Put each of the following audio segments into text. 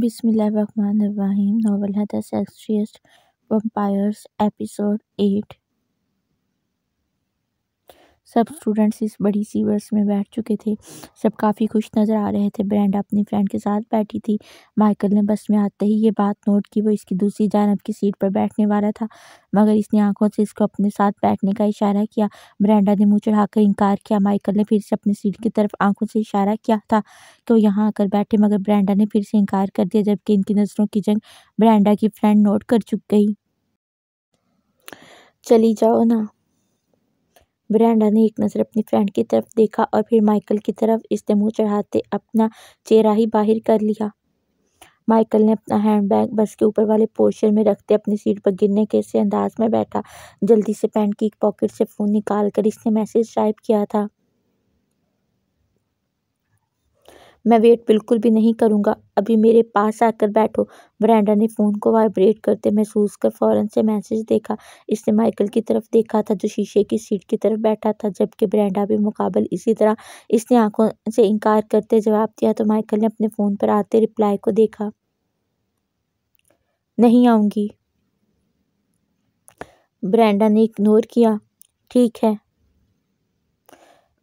बिस्मिल्लाह novel है the sexiest vampires episode eight सब students इस बड़ी सी बस में बैठ चुके थे सब काफ़ी खुश नज़र आ रहे थे ब्रांड अपनी फ्रेंड के साथ बैठी थी माइकल ने बस में आते ही ये बात नोट की वो इसकी दूसरी जानब की सीट पर बैठने वाला था मगर इसने आंखों से इसको अपने साथ बैठने का इशारा किया ब्रांडा ने मुँह चढ़ाकर इनकार किया माइकल ने फिर से अपनी सीट की तरफ आंखों से इशारा किया था कि वो तो यहाँ आकर बैठे मगर ब्रांडा ने फिर से इनकार कर दिया जबकि इनकी नज़रों की जंग ब्रांडा की फ्रेंड नोट कर चुक गई चली जाओ ना ब्रांडा ने एक नज़र अपनी फ्रेंड की तरफ देखा और फिर माइकल की तरफ इसने मुंह चढ़ाते अपना चेहरा ही बाहर कर लिया माइकल ने अपना हैंडबैग बस के ऊपर वाले पोर्शन में रखते अपनी सीट पर गिरने के से अंदाज में बैठा जल्दी से पैंट की पॉकेट से फ़ोन निकाल कर इसने मैसेज टाइप किया था मैं वेट बिल्कुल भी नहीं करूँगा अभी मेरे पास आकर बैठो ब्रांडा ने फ़ोन को वाइब्रेट करते महसूस कर फ़ौरन से मैसेज देखा इसने माइकल की तरफ देखा था जो शीशे की सीट की तरफ बैठा था जबकि ब्रांडा भी मुकाबल इसी तरह इसने आंखों से इनकार करते जवाब दिया तो माइकल ने अपने फ़ोन पर आते रिप्लाई को देखा नहीं आऊँगी ब्रांडा ने इग्नोर किया ठीक है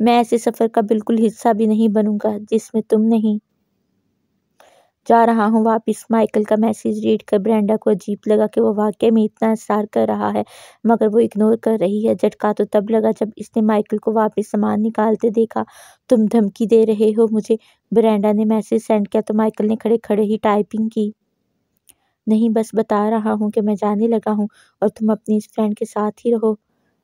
मैं ऐसे सफ़र का बिल्कुल हिस्सा भी नहीं बनूंगा जिसमें तुम नहीं जा रहा हूँ वापस माइकल का मैसेज रीड कर ब्रेंडा को अजीब लगा कि वो वाकई में इतना असरार कर रहा है मगर वो इग्नोर कर रही है झटका तो तब लगा जब इसने माइकल को वापस सामान निकालते देखा तुम धमकी दे रहे हो मुझे ब्रेंडा ने मैसेज सेंड किया तो माइकल ने खड़े खड़े ही टाइपिंग की नहीं बस बता रहा हूँ कि मैं जाने लगा हूँ और तुम अपनी इस फ्रेंड के साथ ही रहो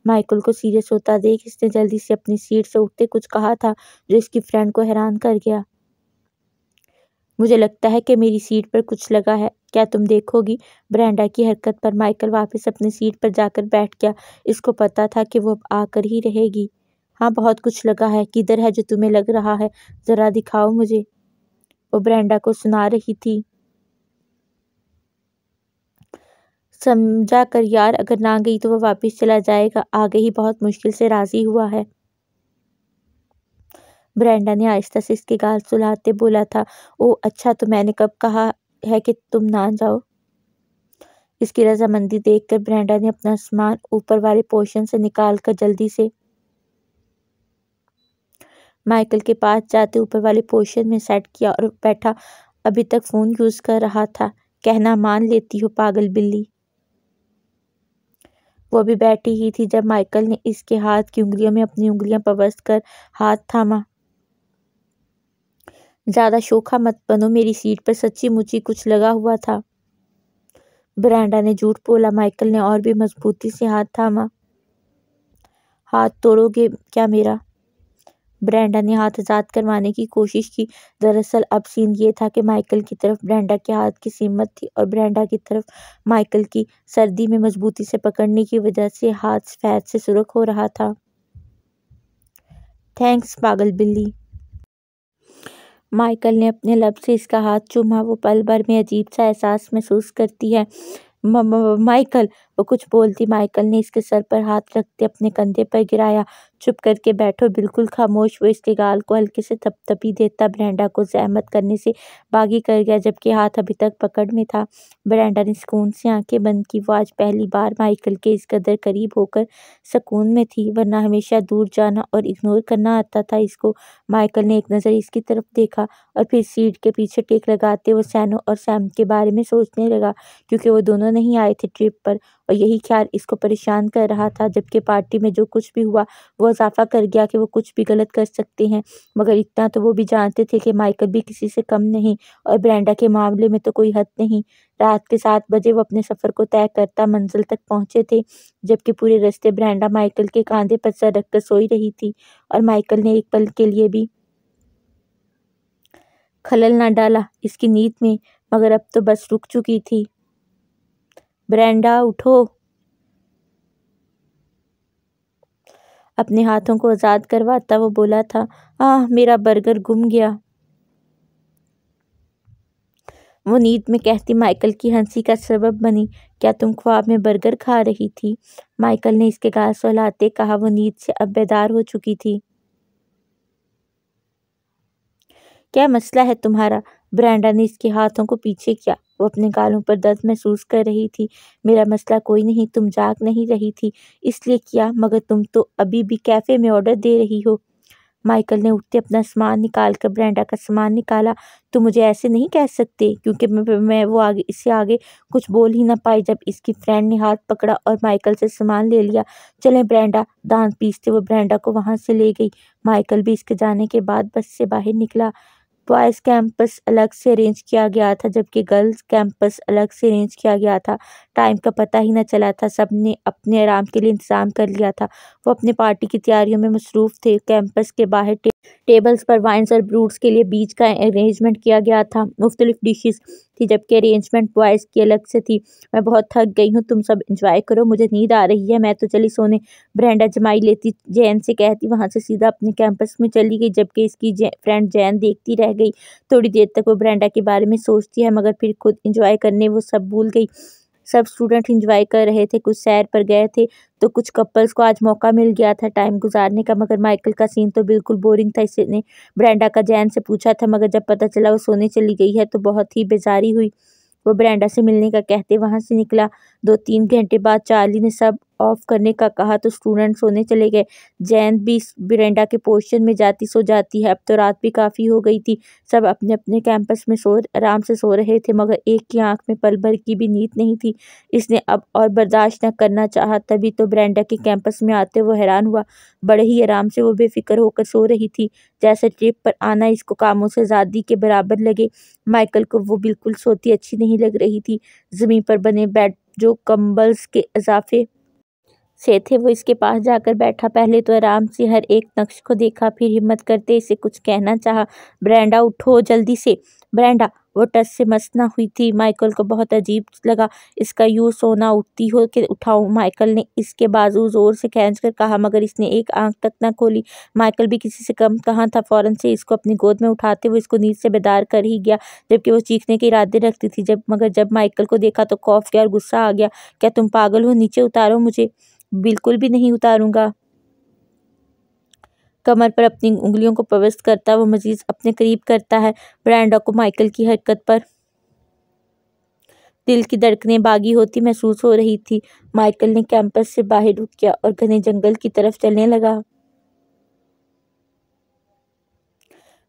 माइकल को सीरियस होता देख इसने जल्दी से अपनी सीट से उठते कुछ कहा था जो इसकी फ्रेंड को हैरान कर गया मुझे लगता है कि मेरी सीट पर कुछ लगा है क्या तुम देखोगी ब्रांडा की हरकत पर माइकल वापस अपनी सीट पर जाकर बैठ गया इसको पता था कि वो अब आकर ही रहेगी हाँ बहुत कुछ लगा है किधर है जो तुम्हें लग रहा है ज़रा दिखाओ मुझे वो ब्रांडा को सुना रही थी समझा कर यार अगर ना गई तो वह वापस चला जाएगा आगे ही बहुत मुश्किल से राज़ी हुआ है ब्रेंडा ने आहिस्ता से इसके गाल सुलाते बोला था ओ अच्छा तो मैंने कब कहा है कि तुम ना जाओ इसकी रजामंदी देखकर ब्रेंडा ने अपना सामान ऊपर वाले पोर्शन से निकाल कर जल्दी से माइकल के पास जाते ऊपर वाले पोर्शन में सेट किया और बैठा अभी तक फ़ोन यूज़ कर रहा था कहना मान लेती हो पागल बिल्ली वो भी बैठी ही थी जब माइकल ने इसके हाथ की उंगलियों में अपनी उंगलियां पवस कर हाथ थामा ज़्यादा शोखा मत बनो मेरी सीट पर सच्ची मुची कुछ लगा हुआ था ब्रांडा ने झूठ बोला माइकल ने और भी मजबूती से हाथ थामा हाथ तोड़ोगे क्या मेरा ब्रेंडा ने हाथ आज़ाद करवाने की कोशिश की दरअसल अब सीन ये था कि माइकल की तरफ ब्रेंडा के हाथ की सीमत थी और ब्रेंडा की तरफ माइकल की सर्दी में मजबूती से पकड़ने की वजह से हाथ सफ़ैद से सुरख हो रहा था थैंक्स पागल बिल्ली माइकल ने अपने लब से इसका हाथ चूमा वो पल भर में अजीब सा एहसास महसूस करती है माइकल वो कुछ बोलती माइकल ने इसके सर पर हाथ रखते अपने कंधे पर गिराया चुप करके बैठो बिल्कुल खामोश वो इसके गाल को हल्के से थपथपी देता ब्रेंडा को जहमत करने से बागी कर गया जबकि हाथ अभी तक पकड़ में था ब्रेंडा ने सुकून से आंखें बंद की वो आज पहली बार माइकल के इस कदर करीब होकर सुकून में थी वरना हमेशा दूर जाना और इग्नोर करना आता था इसको माइकल ने एक नज़र इसकी तरफ देखा और फिर सीट के पीछे टेक लगाते वो सैनो और सैम के बारे में सोचने लगा क्योंकि वो दोनों नहीं आए थे ट्रिप पर और यही ख्याल इसको परेशान कर रहा था जबकि पार्टी में जो कुछ भी हुआ वो इजाफा कर गया कि वो कुछ भी गलत कर सकते हैं मगर इतना तो वो भी जानते थे कि माइकल भी किसी से कम नहीं और ब्रांडा के मामले में तो कोई हद नहीं रात के सात बजे वो अपने सफ़र को तय करता मंजिल तक पहुंचे थे जबकि पूरे रास्ते ब्रांडा माइकल के कांधे पर सर रखकर सोई रही थी और माइकल ने एक पल के लिए भी खलल ना डाला इसकी नींद में मगर अब तो बस रुक चुकी थी ब्रेंडा उठो अपने हाथों को आज़ाद करवाता वो बोला था आह मेरा बर्गर गुम गया वो नींद में कहती माइकल की हंसी का सबब बनी क्या तुम ख्वाब में बर्गर खा रही थी माइकल ने इसके गाल सहलाते कहा वो नींद से अब बेदार हो चुकी थी क्या मसला है तुम्हारा ब्रांडा ने इसके हाथों को पीछे किया वो अपने गालों पर दर्द महसूस कर रही थी मेरा मसला कोई नहीं तुम जाग नहीं रही थी इसलिए किया मगर तुम तो अभी भी कैफ़े में ऑर्डर दे रही हो माइकल ने उठते अपना सामान निकाल कर ब्रांडा का सामान निकाला तो मुझे ऐसे नहीं कह सकते क्योंकि मैं वो आगे इससे आगे कुछ बोल ही ना पाई जब इसकी फ्रेंड ने हाथ पकड़ा और माइकल से सामान ले लिया चलें ब्रांडा दांत पीसते वो ब्रांडा को वहाँ से ले गई माइकल भी इसके जाने के बाद बस से बाहर निकला बॉयज़ कैंपस अलग से अरेंज किया गया था जबकि गर्ल्स कैंपस अलग से अरेंज किया गया था टाइम का पता ही ना चला था सब ने अपने आराम के लिए इंतज़ाम कर लिया था वो अपने पार्टी की तैयारियों में मसरूफ़ थे कैंपस के बाहर टे, टेबल्स पर वाइन्स और ब्रूट्स के लिए बीच का अरेंजमेंट किया गया था मुख्तलिफ डिशेस थी जबकि अरेंजमेंट बॉयज़ की अलग से थी मैं बहुत थक गई हूँ तुम सब इंजॉय करो मुझे नींद आ रही है मैं तो चली सोने ब्रेंडा जमाई लेती जैन से कहती वहाँ से सीधा अपने कैंपस में चली गई जबकि इसकी जै, फ्रेंड जैन देखती रह गई थोड़ी देर तक वो ब्रेंडा के बारे में सोचती है मगर फिर खुद इंजॉय करने वो सब भूल गई सब स्टूडेंट इंजॉय कर रहे थे कुछ सैर पर गए थे तो कुछ कपल्स को आज मौका मिल गया था टाइम गुजारने का मगर माइकल का सीन तो बिल्कुल बोरिंग था इसने ब्रांडा का जैन से पूछा था मगर जब पता चला वो सोने चली गई है तो बहुत ही बेजारी हुई वो ब्रांडा से मिलने का कहते वहाँ से निकला दो तीन घंटे बाद चार्ली ने सब ऑफ करने का कहा तो स्टूडेंट सोने चले गए जैन भी बरेंडा के पोर्शन में जाती सो जाती है अब तो रात भी काफ़ी हो गई थी सब अपने अपने कैंपस में सो आराम से सो रहे थे मगर एक की आंख में पल भर की भी नींद नहीं थी इसने अब और बर्दाश्त न करना चाहा तभी तो बिरेंडा के कैंपस में आते वो हैरान हुआ बड़े ही आराम से वो बेफिक्र होकर सो रही थी जैसे ट्रिप पर आना इसको कामों से ज़्यादा के बराबर लगे माइकल को वो बिल्कुल सोती अच्छी नहीं लग रही थी ज़मीन पर बने बेड जो कम्बल्स के इजाफे से थे वो इसके पास जाकर बैठा पहले तो आराम से हर एक नक्श को देखा फिर हिम्मत करते इसे कुछ कहना चाहा ब्रेंडा उठो जल्दी से ब्रेंडा वो टच से मस्त ना हुई थी माइकल को बहुत अजीब लगा इसका यूँ सोना उठती हो कि उठाऊँ माइकल ने इसके बाजू ज़ोर से खींच कर कहा मगर इसने एक आंख तक ना खोली माइकल भी किसी से कम कहाँ था फ़ौरन से इसको अपनी गोद में उठाते हुए इसको नींद से बेदार कर ही गया जबकि वो चीखने के इरादे रखती थी जब मगर जब माइकल को देखा तो खौफ गया और गुस्सा आ गया क्या तुम पागल हो नीचे उतारो मुझे बिल्कुल भी नहीं उतारूंगा कमर पर अपनी उंगलियों को प्रवस्त करता वह मजीद अपने करीब करता है ब्रांडा को माइकल की हरकत पर दिल की धड़कने बागी होती महसूस हो रही थी माइकल ने कैंपस से बाहर रुक गया और घने जंगल की तरफ चलने लगा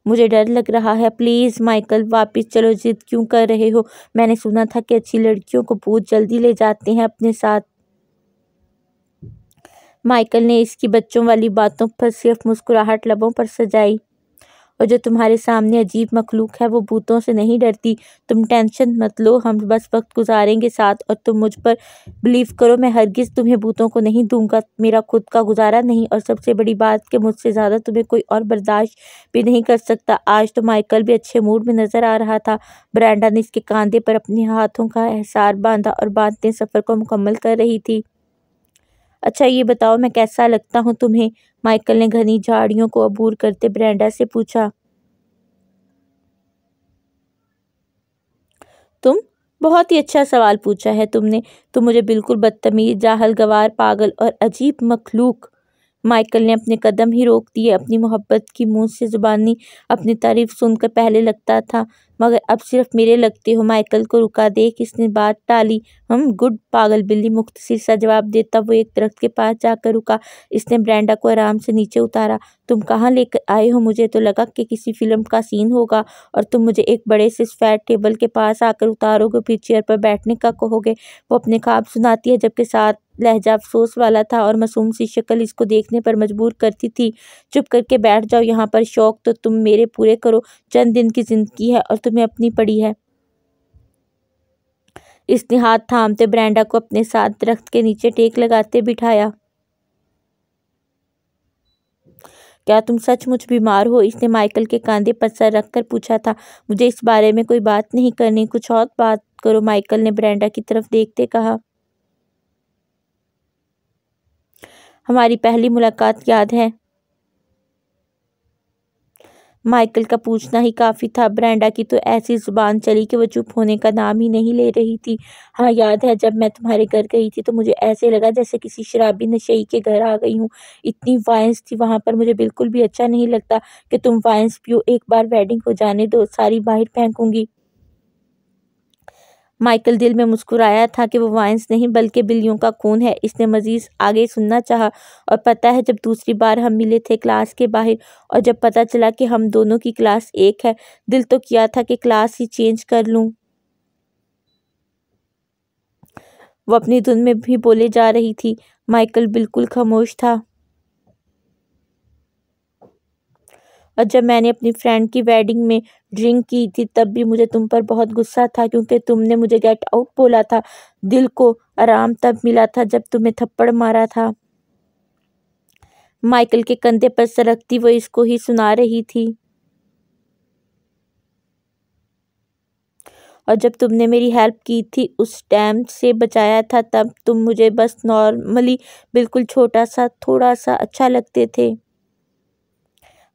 मुझे डर लग रहा है प्लीज़ माइकल वापस चलो जिद क्यों कर रहे हो मैंने सुना था कि अच्छी लड़कियों को बहुत जल्दी ले जाते हैं अपने साथ माइकल ने इसकी बच्चों वाली बातों पर सिर्फ मुस्कुराहट लबों पर सजाई और जो तुम्हारे सामने अजीब मखलूक है वो भूतों से नहीं डरती तुम टेंशन मत लो हम बस वक्त गुजारेंगे साथ और तुम मुझ पर बिलीव करो मैं हरगिज़ तुम्हें भूतों को नहीं दूंगा मेरा खुद का गुजारा नहीं और सबसे बड़ी बात कि मुझसे ज़्यादा तुम्हें कोई और बर्दाश्त भी नहीं कर सकता आज तो माइकल भी अच्छे मूड में नज़र आ रहा था ब्रांडा ने इसके कंधे पर अपने हाथों का एहसार बांधा और बांधते सफ़र को मुकम्मल कर रही थी अच्छा ये बताओ मैं कैसा लगता हूँ तुम्हें माइकल ने घनी झाड़ियों को अबूर करते ब्रेंडा से पूछा तुम बहुत ही अच्छा सवाल पूछा है तुमने तुम मुझे बिल्कुल बदतमीज जाहल गवार पागल और अजीब मखलूक माइकल ने अपने कदम ही रोक दिए अपनी मोहब्बत की मुँह से ज़ुबानी अपनी तारीफ सुनकर पहले लगता था मगर अब सिर्फ मेरे लगते हो माइकल को रुका देख इसने बात टाली हम गुड पागल बिल्ली मुख्तर सा जवाब देता वो एक दरख्त के पास जाकर रुका इसने ब्रांडा को आराम से नीचे उतारा तुम कहाँ लेकर आए हो मुझे तो लगा कि किसी फिल्म का सीन होगा और तुम मुझे एक बड़े से फैट टेबल के पास आकर उतारोगे फिर चेयर पर बैठने का कहोगे वो अपने ख्वाब सुनाती है जबकि साथ लहजा अफसोस वाला था और मासूम सी शक्ल इसको देखने पर मजबूर करती थी चुप करके बैठ जाओ यहाँ पर शौक तो तुम मेरे पूरे करो चंद दिन की ज़िंदगी है और हाथ में अपनी पड़ी है इसने हाथ थामते ब्रांडा को अपने साथ दरख्त के नीचे टेक लगाते बिठाया क्या तुम सचमुच बीमार हो इसने माइकल के कांधे पर सर रखकर पूछा था मुझे इस बारे में कोई बात नहीं करनी कुछ और बात करो माइकल ने ब्रांडा की तरफ देखते कहा हमारी पहली मुलाकात याद है माइकल का पूछना ही काफ़ी था ब्रांडा की तो ऐसी ज़ुबान चली कि वह चुप होने का नाम ही नहीं ले रही थी हाँ याद है जब मैं तुम्हारे घर गई थी तो मुझे ऐसे लगा जैसे किसी शराबी नशेई के घर आ गई हूँ इतनी वायंस थी वहाँ पर मुझे बिल्कुल भी अच्छा नहीं लगता कि तुम वायंस पियो एक बार वेडिंग हो जाने दो सारी बाहर फेंकूँगी माइकल दिल में मुस्कुराया था कि वो वाइंस नहीं बल्कि बिल्लियों का खून है इसने मज़ीद आगे सुनना चाहा और पता है जब दूसरी बार हम मिले थे क्लास के बाहर और जब पता चला कि हम दोनों की क्लास एक है दिल तो किया था कि क्लास ही चेंज कर लूँ वो अपनी धुन में भी बोले जा रही थी माइकल बिल्कुल खामोश था और जब मैंने अपनी फ्रेंड की वेडिंग में ड्रिंक की थी तब भी मुझे तुम पर बहुत गुस्सा था क्योंकि तुमने मुझे गेट आउट बोला था दिल को आराम तब मिला था जब तुम्हें थप्पड़ मारा था माइकल के कंधे पर सरकती वो इसको ही सुना रही थी और जब तुमने मेरी हेल्प की थी उस टाइम से बचाया था तब तुम मुझे बस नॉर्मली बिल्कुल छोटा सा थोड़ा सा अच्छा लगते थे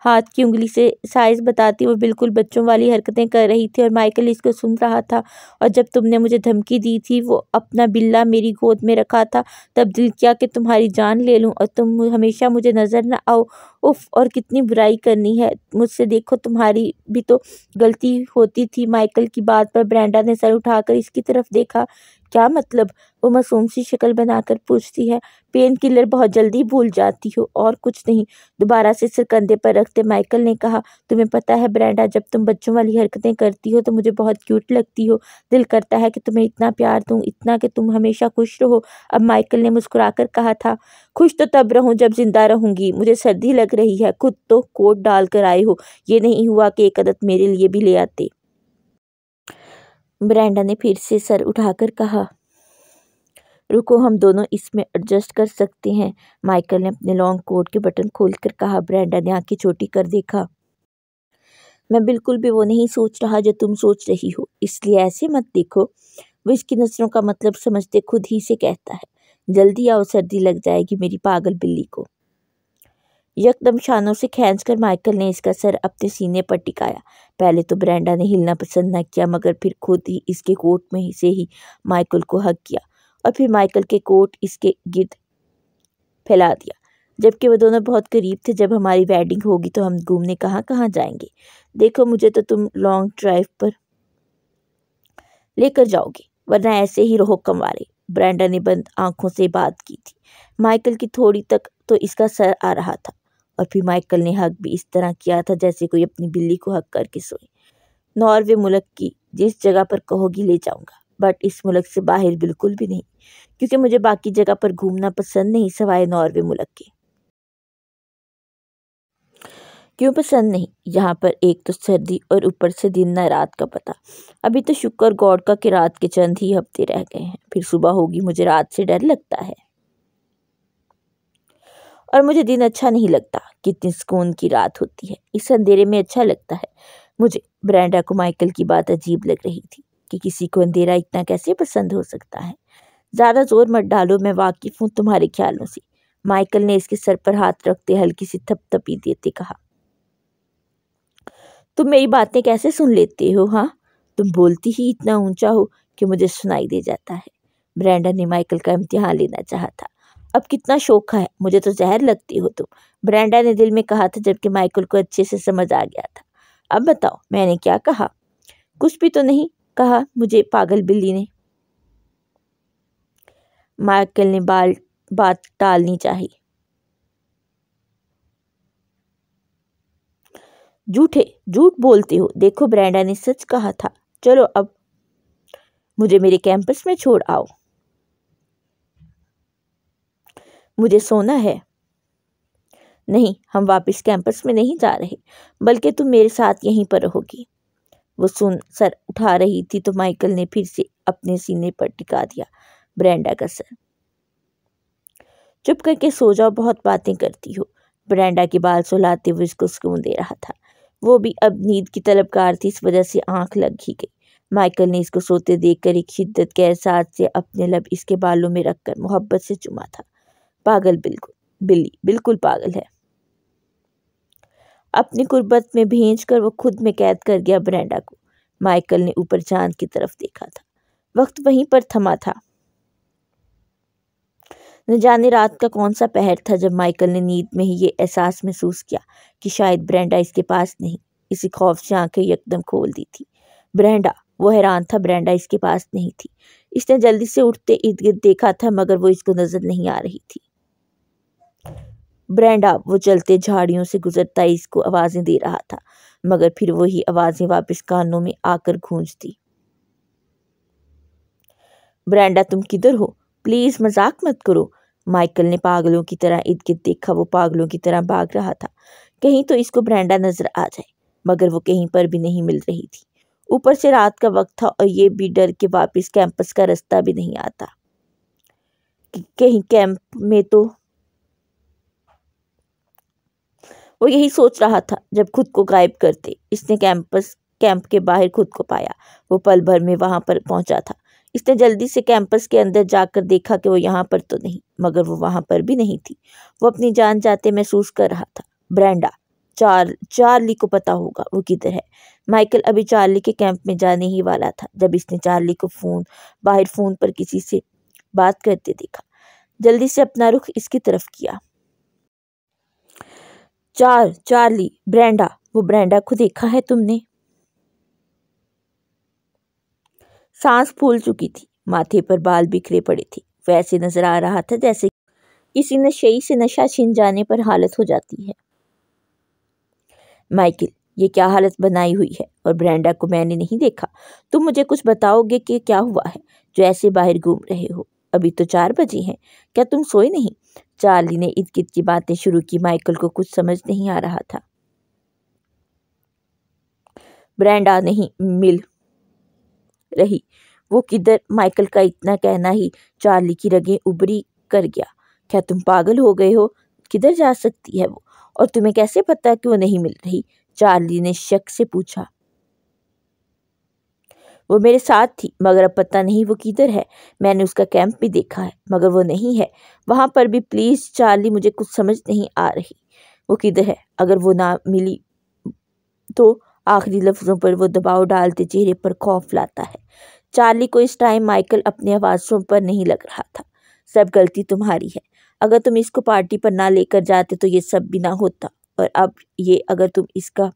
हाथ की उंगली से साइज़ बताती वो बिल्कुल बच्चों वाली हरकतें कर रही थी और माइकल इसको सुन रहा था और जब तुमने मुझे धमकी दी थी वो अपना बिल्ला मेरी गोद में रखा था तब दिल किया कि तुम्हारी जान ले लूँ और तुम हमेशा मुझे नज़र ना आओ उफ और कितनी बुराई करनी है मुझसे देखो तुम्हारी भी तो गलती होती थी माइकल की बात पर ब्रांडा ने सर उठाकर इसकी तरफ देखा क्या मतलब वो मासूम सी शक्ल बनाकर पूछती है पेन किलर बहुत जल्दी भूल जाती हो और कुछ नहीं दोबारा से सिर कंधे पर रखते माइकल ने कहा तुम्हें पता है ब्रांडा जब तुम बच्चों वाली हरकतें करती हो तो मुझे बहुत क्यूट लगती हो दिल करता है कि तुम्हें इतना प्यार दूँ इतना कि तुम हमेशा खुश रहो अब माइकल ने कर कहा था खुश तो तब रहूँ जब जिंदा रहूँगी मुझे सर्दी लग रही है खुद तो कोट डाल कर आए हो ये नहीं हुआ कि एक अदत मेरे लिए भी ले आते ब्रांडा ने फिर से सर उठाकर कहा रुको हम दोनों इसमें एडजस्ट कर सकते हैं माइकल ने अपने लॉन्ग कोट के बटन खोलकर कहा ब्रांडा ने आंखें छोटी कर देखा मैं बिल्कुल भी वो नहीं सोच रहा जो तुम सोच रही हो इसलिए ऐसे मत देखो वो इसकी नजरों का मतलब समझते खुद ही से कहता है जल्दी आओ सर्दी लग जाएगी मेरी पागल बिल्ली को यकदम शानों से कर माइकल ने इसका सर अपने सीने पर टिकाया पहले तो ब्रांडा ने हिलना पसंद न किया मगर फिर खुद ही इसके कोट में से ही माइकल को हक किया और फिर माइकल के कोट इसके गिर्द फैला दिया जबकि वह दोनों बहुत करीब थे जब हमारी वेडिंग होगी तो हम घूमने कहाँ कहाँ जाएंगे देखो मुझे तो तुम लॉन्ग ड्राइव पर लेकर जाओगे वरना ऐसे ही रहो कमारे ब्रांडा ने बंद आंखों से बात की थी माइकल की थोड़ी तक तो इसका सर आ रहा था और फिर माइकल ने हक भी इस तरह किया था जैसे कोई अपनी बिल्ली को हक करके सोए नॉर्वे मुल्क की जिस जगह पर कहोगी ले जाऊंगा बट इस मुल्क से बाहर बिल्कुल भी नहीं क्योंकि मुझे बाकी जगह पर घूमना पसंद नहीं सवाए नॉर्वे मुल्क के क्यों पसंद नहीं यहाँ पर एक तो सर्दी और ऊपर से दिन ना रात का पता अभी तो शुक्र गौड़ का कि रात के चंद ही हफ्ते रह गए हैं फिर सुबह होगी मुझे रात से डर लगता है और मुझे दिन अच्छा नहीं लगता कितनी सुकून की रात होती है इस अंधेरे में अच्छा लगता है मुझे ब्रांडा को माइकल की बात अजीब लग रही थी कि किसी को अंधेरा इतना कैसे पसंद हो सकता है ज़्यादा जोर मत डालो मैं वाकिफ हूँ तुम्हारे ख्यालों से माइकल ने इसके सर पर हाथ रखते हल्की सी थपथपी देते कहा तुम मेरी बातें कैसे सुन लेते हो हाँ तुम बोलती ही इतना ऊंचा हो कि मुझे सुनाई दे जाता है ब्रांडा ने माइकल का इम्तिहान लेना चाहा था अब कितना शौक है मुझे तो जहर लगती हो तुम ब्रांडा ने दिल में कहा था जबकि माइकल को अच्छे से समझ आ गया था अब बताओ मैंने क्या कहा कुछ भी तो नहीं कहा मुझे पागल बिल्ली ने माइकल ने बाल बात टालनी चाहिए झूठे झूठ बोलते हो देखो ब्रांडा ने सच कहा था चलो अब मुझे मेरे कैंपस में छोड़ आओ मुझे सोना है नहीं हम वापस कैंपस में नहीं जा रहे बल्कि तुम मेरे साथ यहीं पर रहोगी वो सुन सर उठा रही थी तो माइकल ने फिर से अपने सीने पर टिका दिया ब्रांडा का सर चुप करके सो जाओ बहुत बातें करती हो ब्रांडा के बाल सुलाते हुए उसको सुकून दे रहा था वो भी अब नींद की तलबकार थी इस वजह से आंख लग ही गई माइकल ने इसको सोते देखकर एक शिद्दत के एहसास से अपने लब इसके बालों में रखकर मोहब्बत से चुमा था पागल बिल्कुल बिल्ली बिल्कुल पागल है अपनी कुर्बत में भेज कर वो खुद में कैद कर गया ब्रेंडा को माइकल ने ऊपर चांद की तरफ देखा था वक्त वहीं पर थमा था न जाने रात का कौन सा पहर था जब माइकल ने नींद में ही ये एहसास महसूस किया कि शायद ब्रेंडा इसके पास नहीं इसी खौफ से आंखें यकदम खोल दी थी ब्रेंडा वो हैरान था ब्रेंडा इसके पास नहीं थी इसने जल्दी से उठते इर्द गिर्द देखा था मगर वो इसको नज़र नहीं आ रही थी ब्रेंडा वो चलते झाड़ियों से गुजरता इसको आवाज़ें दे रहा था मगर फिर वही आवाज़ें वापस कानों में आकर गूंजती ब्रेंडा तुम किधर हो प्लीज़ मजाक मत करो माइकल ने पागलों की तरह इर्द गिर्द देखा वो पागलों की तरह भाग रहा था कहीं तो इसको ब्रेंडा नज़र आ जाए मगर वो कहीं पर भी नहीं मिल रही थी ऊपर से रात का वक्त था और ये भी डर के वापस कैंपस का रास्ता भी नहीं आता कहीं कैंप में तो वो यही सोच रहा था जब खुद को गायब करते इसने कैंपस कैंप के बाहर खुद को पाया वो पल भर में वहाँ पर पहुँचा था इसने जल्दी से कैंपस के अंदर जाकर देखा कि वो यहाँ पर तो नहीं मगर वो वहाँ पर भी नहीं थी वो अपनी जान जाते महसूस कर रहा था ब्रेंडा चार चार्ली को पता होगा वो किधर है माइकल अभी चार्ली के कैंप में जाने ही वाला था जब इसने चार्ली को फ़ोन बाहर फ़ोन पर किसी से बात करते देखा जल्दी से अपना रुख इसकी तरफ किया चार चार्ली ब्रैंडा वो ब्रैंडा को देखा है तुमने सांस फूल चुकी थी माथे पर बाल बिखरे पड़े थे वैसे नजर आ रहा था जैसे किसी नशे से नशा छीन जाने पर हालत हो जाती है माइकल ये क्या हालत बनाई हुई है और ब्रैंडा को मैंने नहीं देखा तुम मुझे कुछ बताओगे कि क्या हुआ है जो ऐसे बाहर घूम रहे हो अभी तो चार बजे हैं क्या तुम सोए नहीं चार्ली ने इर्द गिर्द की बातें शुरू की माइकल को कुछ समझ नहीं आ रहा था ब्रांडा नहीं मिल रही वो किधर माइकल का इतना कहना ही चार्ली की रगें उबरी कर गया क्या तुम पागल हो गए हो किधर जा सकती है वो और तुम्हें कैसे पता कि वो नहीं मिल रही चार्ली ने शक से पूछा वो मेरे साथ थी मगर अब पता नहीं वो किधर है मैंने उसका कैंप भी देखा है मगर वो नहीं है वहाँ पर भी प्लीज़ चार्ली मुझे कुछ समझ नहीं आ रही वो किधर है अगर वो ना मिली तो आखिरी लफ्ज़ों पर वो दबाव डालते चेहरे पर खौफ लाता है चार्ली को इस टाइम माइकल अपने आवाज़ों पर नहीं लग रहा था सब गलती तुम्हारी है अगर तुम इसको पार्टी पर ना लेकर जाते तो ये सब भी ना होता और अब ये अगर तुम इसका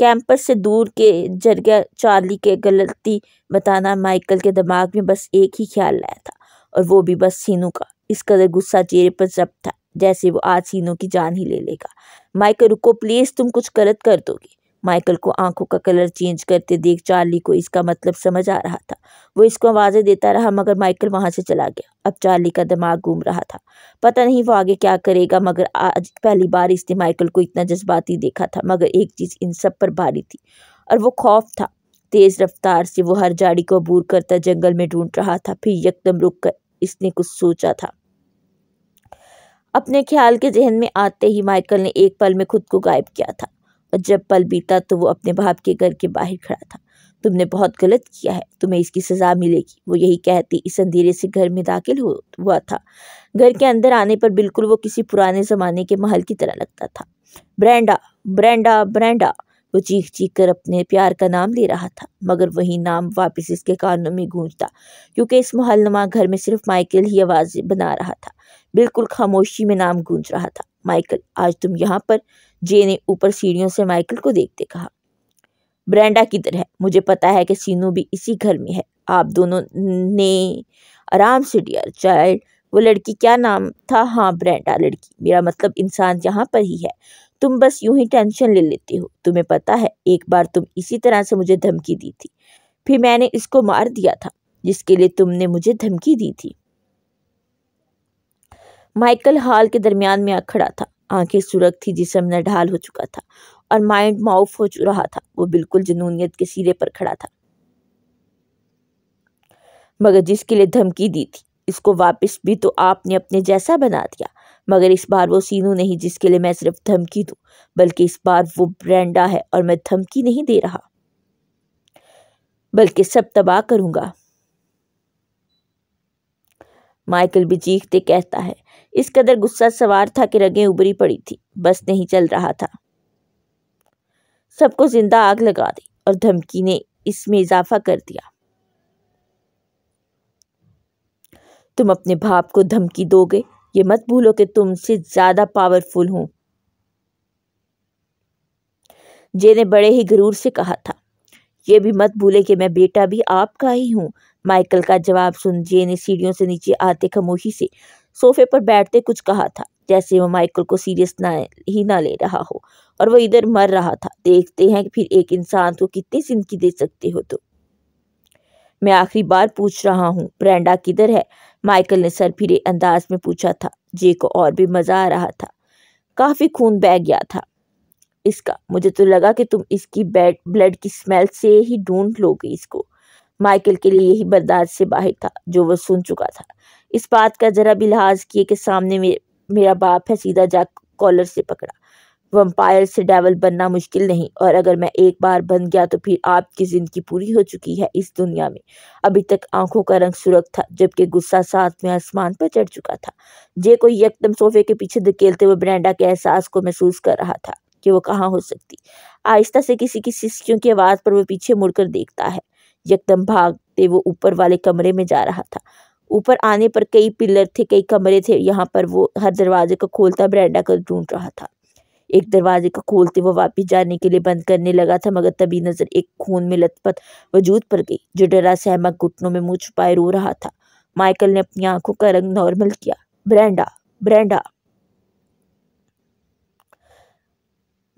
कैंपस से दूर के जरिया चार्ली के गलती बताना माइकल के दिमाग में बस एक ही ख्याल आया था और वो भी बस सीनू का इस कदर गुस्सा चेहरे पर जब था जैसे वो आज सीनू की जान ही ले लेगा माइकल रुको प्लीज़ तुम कुछ गलत कर दोगे माइकल को आंखों का कलर चेंज करते देख चार्ली को इसका मतलब समझ आ रहा था वो इसको आवाज़ें देता रहा मगर माइकल वहाँ से चला गया अब चार्ली का दिमाग घूम रहा था पता नहीं वो आगे क्या करेगा मगर आज पहली बार इसने माइकल को इतना जज्बाती देखा था मगर एक चीज़ इन सब पर भारी थी और वो खौफ था तेज़ रफ्तार से वो हर जाड़ी को अबूर करता जंगल में ढूंढ रहा था फिर यकदम रुक कर इसने कुछ सोचा था अपने ख्याल के जहन में आते ही माइकल ने एक पल में खुद को गायब किया था और जब पल बीता तो वो अपने बाप के घर के बाहर खड़ा था तुमने बहुत गलत किया है तुम्हें इसकी सज़ा मिलेगी वो यही कहती इस अंधेरे से घर में दाखिल हुआ था घर के अंदर आने पर बिल्कुल वो किसी पुराने ज़माने के महल की तरह लगता था ब्रेंडा ब्रेंडा ब्रेंडा वो चीख चीख कर अपने प्यार का नाम ले रहा था मगर वही नाम वापस इसके कानों में गूंजता क्योंकि इस महलनुमा घर में सिर्फ माइकल ही आवाज़ बना रहा था बिल्कुल खामोशी में नाम गूंज रहा था माइकल आज तुम यहाँ पर जे ने ऊपर सीढ़ियों से माइकल को देखते कहा ब्रेंडा किधर है मुझे पता है कि सीनू भी इसी घर में है आप दोनों ने आराम से डियर चाइल्ड वो लड़की क्या नाम था हाँ ब्रेंडा लड़की मेरा मतलब इंसान यहाँ पर ही है तुम बस यूं ही टेंशन ले लेते हो तुम्हें पता है एक बार तुम इसी तरह से मुझे धमकी दी थी फिर मैंने इसको मार दिया था जिसके लिए तुमने मुझे धमकी दी थी माइकल हाल के दरमियान में आ खड़ा था आंखें सुरख थी जिसम ढाल हो चुका था और माइंड माउफ हो रहा था वो बिल्कुल जनूनीत के सिरे पर खड़ा था मगर जिसके लिए धमकी दी थी इसको वापस भी तो आपने अपने जैसा बना दिया मगर इस बार वो सीनू नहीं जिसके लिए मैं सिर्फ धमकी दूँ बल्कि इस बार वो ब्रेंडा है और मैं धमकी नहीं दे रहा बल्कि सब तबाह करूँगा माइकल भी चीखते कहता है इस कदर गुस्सा सवार था कि रगें उबरी पड़ी थी बस नहीं चल रहा था सबको जिंदा आग लगा दी और धमकी ने इसमें इजाफा कर दिया तुम अपने भाप को धमकी दोगे ये मत भूलो कि तुमसे ज़्यादा पावरफुल हूं जे ने बड़े ही गरूर से कहा था ये भी मत भूले कि मैं बेटा भी आपका ही हूँ माइकल का जवाब सुन जे ने सीढ़ियों से नीचे आते खमोशी से सोफे पर बैठते कुछ कहा था जैसे वह माइकल को सीरियस ना ही ना ले रहा हो और वह इधर मर रहा था देखते हैं कि फिर एक इंसान को कितनी जिंदगी दे सकते हो तो मैं आखिरी बार पूछ रहा हूँ ब्रेंडा किधर है माइकल ने सर फिरे अंदाज में पूछा था जे को और भी मज़ा आ रहा था काफ़ी खून बह गया था इसका मुझे तो लगा कि तुम इसकी बैड ब्लड की स्मेल से ही ढूंढ लोगे इसको माइकल के लिए यही बर्दाश्त से बाहर था जो वो सुन चुका था इस बात का जरा भी लिहाज किए कि सामने मे, मेरा बाप है सीधा जा कॉलर से पकड़ा वम्पायर से डेवल बनना मुश्किल नहीं और अगर मैं एक बार बन गया तो फिर आपकी ज़िंदगी पूरी हो चुकी है इस दुनिया में अभी तक आंखों का रंग सुरख था जबकि गुस्सा साथ में आसमान पर चढ़ चुका था जे कोई एकदम सोफे के पीछे धकेलते हुए ब्रांडा के एहसास को महसूस कर रहा था कि वो कहाँ हो सकती आहिस्ता से किसी की सिस्कियों की आवाज़ पर वो पीछे मुड़कर देखता है यकदम भागते वो ऊपर वाले कमरे में जा रहा था ऊपर आने पर कई पिलर थे कई कमरे थे यहाँ पर वो हर दरवाजे को खोलता बरेंडा को ढूंढ रहा था एक दरवाजे को खोलते वो वापस जाने के लिए बंद करने लगा था मगर तभी नज़र एक खून में लथपथ वजूद पर गई जो डरा सहमा घुटनों में मुँह छुपाए रो रहा था माइकल ने अपनी आंखों का रंग नॉर्मल किया ब्रेंडा ब्रेंडा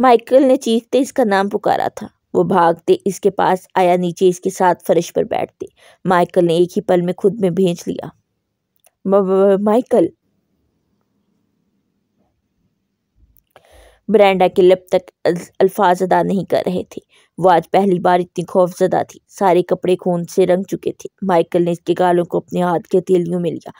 माइकल ने चीखते इसका नाम पुकारा था वो भागते इसके पास आया नीचे इसके साथ फर्श पर बैठते माइकल ने एक ही पल में खुद में भेज लिया माइकल ब्रांडा के लब तक अल्फाज अदा नहीं कर रहे थे वो आज पहली बार इतनी खौफजदा थी सारे कपड़े खून से रंग चुके थे माइकल ने इसके गालों को अपने हाथ की हथेलियों में लिया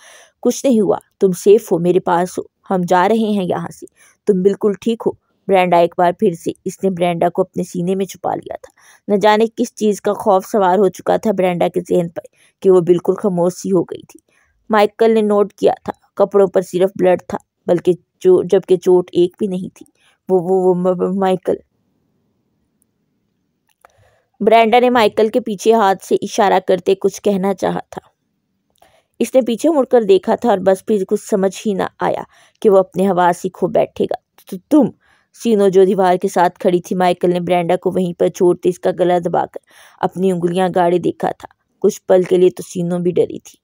कुछ नहीं हुआ तुम सेफ हो मेरे पास हो हम जा रहे हैं यहाँ से तुम बिल्कुल ठीक हो ब्रांडा एक बार फिर से इसने ब्रांडा को अपने सीने में छुपा लिया था न जाने किस चीज़ का खौफ सवार हो चुका था ब्रांडा के जहन पर कि वो बिल्कुल खामोश सी हो गई थी माइकल ने नोट किया था कपड़ों पर सिर्फ ब्लड था बल्कि जो जबकि चोट एक भी नहीं थी वो वो वो माइकल ब्रांडा ने माइकल के पीछे हाथ से इशारा करते कुछ कहना चाहा था इसने पीछे मुड़कर देखा था और बस फिर कुछ समझ ही ना आया कि वो अपने हवा से खो बैठेगा तो तुम सीनो जो दीवार के साथ खड़ी थी माइकल ने ब्रांडा को वहीं पर छोड़ते इसका गला दबाकर अपनी उंगलियां गाड़ी देखा था कुछ पल के लिए तो सीनो भी डरी थी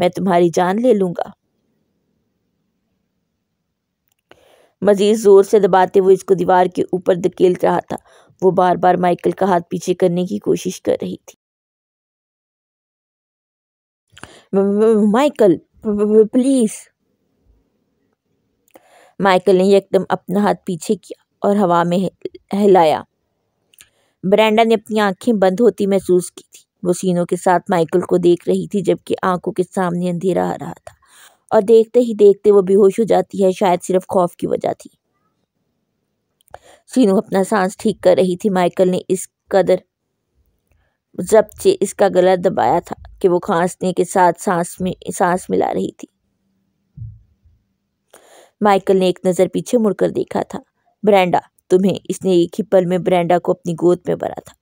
मैं तुम्हारी जान ले लूंगा मजीद जोर से दबाते हुए इसको दीवार के ऊपर धकेल रहा था वो बार बार माइकल का हाथ पीछे करने की कोशिश कर रही थी माइकल प्लीज़ माइकल ने एकदम अपना हाथ पीछे किया और हवा में हिलाया ब्रैंडा ने अपनी आंखें बंद होती महसूस की थी वो सीनों के साथ माइकल को देख रही थी जबकि आंखों के सामने अंधेरा आ रहा था और देखते ही देखते वो बेहोश हो जाती है शायद सिर्फ खौफ की वजह थी सीनो अपना सांस ठीक कर रही थी माइकल ने इस कदर जब से इसका गला दबाया था कि वो खांसने के साथ सांस में सांस मिला रही थी माइकल ने एक नज़र पीछे मुड़कर देखा था ब्रांडा तुम्हें इसने एक ही पल में ब्रांडा को अपनी गोद में भरा था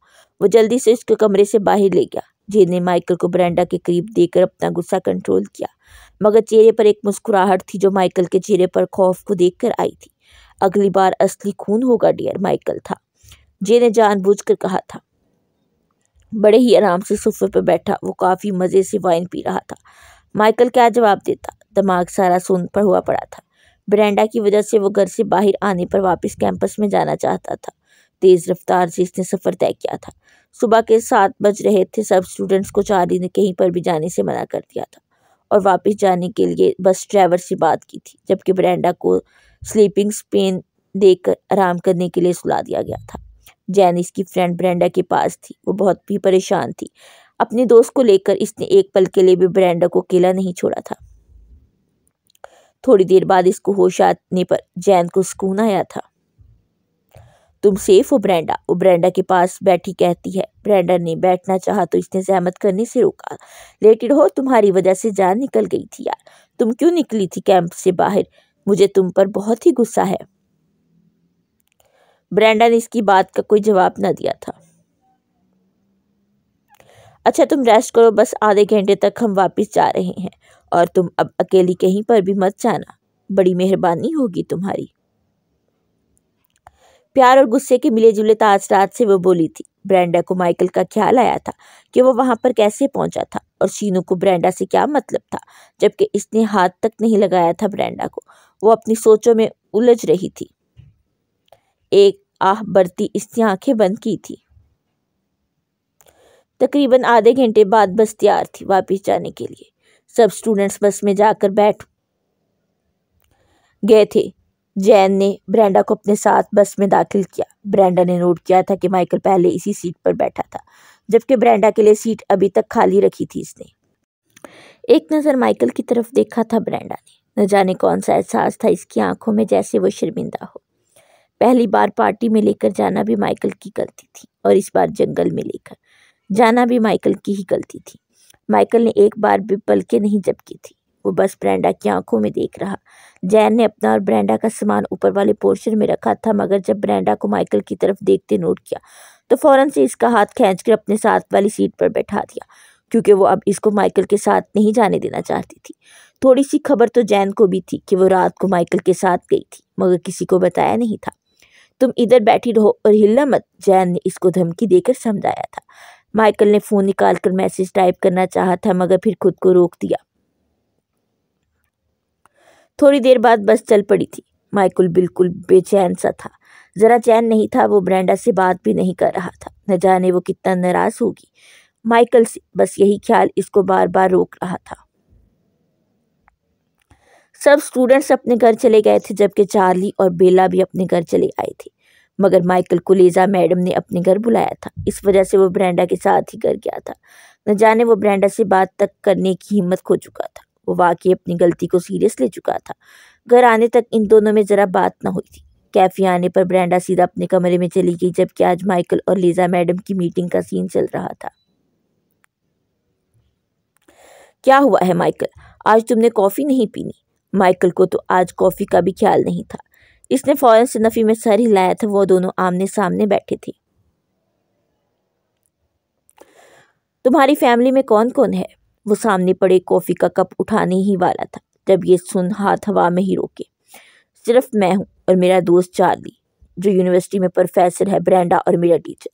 वो जल्दी से उसके कमरे से बाहर ले गया जेन ने माइकल को ब्रांडा के करीब देकर अपना गुस्सा कंट्रोल किया मगर चेहरे पर एक मुस्कुराहट थी जो माइकल के चेहरे पर खौफ को देख आई थी अगली बार असली खून होगा डियर माइकल था जे ने जानबूझकर कहा था बड़े ही आराम से सोफे पर बैठा वो काफ़ी मज़े से वाइन पी रहा था माइकल क्या जवाब देता दिमाग सारा सुन पर हुआ पड़ा था ब्रेंडा की वजह से वो घर से बाहर आने पर वापस कैंपस में जाना चाहता था तेज़ रफ्तार से इसने सफ़र तय किया था सुबह के सात बज रहे थे सब स्टूडेंट्स को चारी ने कहीं पर भी जाने से मना कर दिया था और वापस जाने के लिए बस ड्राइवर से बात की थी जबकि ब्रेंडा को स्लीपिंग स्पेन देकर आराम करने के लिए सुला दिया गया था जैन इसकी फ्रेंड ब्रेंडा के पास थी वो बहुत भी परेशान थी अपने दोस्त को लेकर इसने एक पल के लिए भी ब्रेंडा को अकेला नहीं छोड़ा था थोड़ी देर बाद इसको होश आने पर जैन को सुकून आया था तुम सेफ हो ब्रेंडा वो ब्रेंडा के पास बैठी कहती है ब्रेंडा ने बैठना चाहा तो इसने सहमत करने से रोका लेटेड हो तुम्हारी वजह से जान निकल गई थी यार तुम क्यों निकली थी कैंप से बाहर मुझे तुम पर बहुत ही गुस्सा है ब्रेंडा ने इसकी बात का कोई जवाब ना दिया था अच्छा तुम रेस्ट करो बस आधे घंटे तक हम वापस जा रहे हैं और तुम अब अकेली कहीं पर भी मत जाना बड़ी मेहरबानी होगी तुम्हारी प्यार और गुस्से के मिले जुले ताज तो रात से वो बोली थी ब्रांडा को माइकल का ख्याल आया था कि वो वहां पर कैसे पहुंचा था और शीनू को ब्रांडा से क्या मतलब था जबकि इसने हाथ तक नहीं लगाया था ब्रांडा को वो अपनी सोचों में उलझ रही थी एक आह बढ़ती इसने आंखें बंद की थी तकरीबन आधे घंटे बाद बस तैयार थी वापस जाने के लिए सब स्टूडेंट्स बस में जाकर बैठ गए थे जैन ने ब्रेंडा को अपने साथ बस में दाखिल किया ब्रेंडा ने नोट किया था कि माइकल पहले इसी सीट पर बैठा था जबकि ब्रेंडा के लिए सीट अभी तक खाली रखी थी इसने एक नज़र माइकल की तरफ देखा था ब्रेंडा ने न जाने कौन सा एहसास था इसकी आंखों में जैसे वो शर्मिंदा हो पहली बार पार्टी में लेकर जाना भी माइकल की गलती थी और इस बार जंगल में लेकर जाना भी माइकल की ही गलती थी माइकल ने एक बार भी पलके नहीं की थी वो बस ब्रांडा की आंखों में देख रहा जैन ने अपना और ब्रांडा का सामान ऊपर वाले पोर्शन में रखा था मगर जब ब्रांडा को माइकल की तरफ देखते नोट किया तो फ़ौरन से इसका हाथ खींच कर अपने साथ वाली सीट पर बैठा दिया क्योंकि वो अब इसको माइकल के साथ नहीं जाने देना चाहती थी थोड़ी सी खबर तो जैन को भी थी कि वो रात को माइकल के साथ गई थी मगर किसी को बताया नहीं था तुम इधर बैठी रहो और हिलना मत जैन ने इसको धमकी देकर समझाया था माइकल ने फ़ोन निकालकर मैसेज टाइप करना चाहा था मगर फिर खुद को रोक दिया थोड़ी देर बाद बस चल पड़ी थी माइकल बिल्कुल बेचैन सा था ज़रा चैन नहीं था वो ब्रांडा से बात भी नहीं कर रहा था न जाने वो कितना नाराज़ होगी माइकल से बस यही ख्याल इसको बार बार रोक रहा था सब स्टूडेंट्स अपने घर चले गए थे जबकि चार्ली और बेला भी अपने घर चले आए थे मगर माइकल को लीजा मैडम ने अपने घर बुलाया था इस वजह से वो ब्रांडा के साथ ही घर गया था न जाने वो ब्रांडा से बात तक करने की हिम्मत खो चुका था वो वाकई अपनी गलती को सीरियस ले चुका था घर आने तक इन दोनों में ज़रा बात ना हुई थी कैफे आने पर ब्रांडा सीधा अपने कमरे में चली गई जबकि आज माइकल और लीजा मैडम की मीटिंग का सीन चल रहा था क्या हुआ है माइकल आज तुमने कॉफ़ी नहीं पीनी माइकल को तो आज कॉफ़ी का भी ख्याल नहीं था इसने फ़ौरन से नफ़ी में सर हिलाया था वो दोनों आमने सामने बैठी थी तुम्हारी फैमिली में कौन कौन है वो सामने पड़े कॉफ़ी का कप उठाने ही वाला था जब ये सुन हाथ हवा में ही रोके सिर्फ मैं हूँ और मेरा दोस्त चार्ली जो यूनिवर्सिटी में प्रोफेसर है ब्रैंडा और मेरा टीचर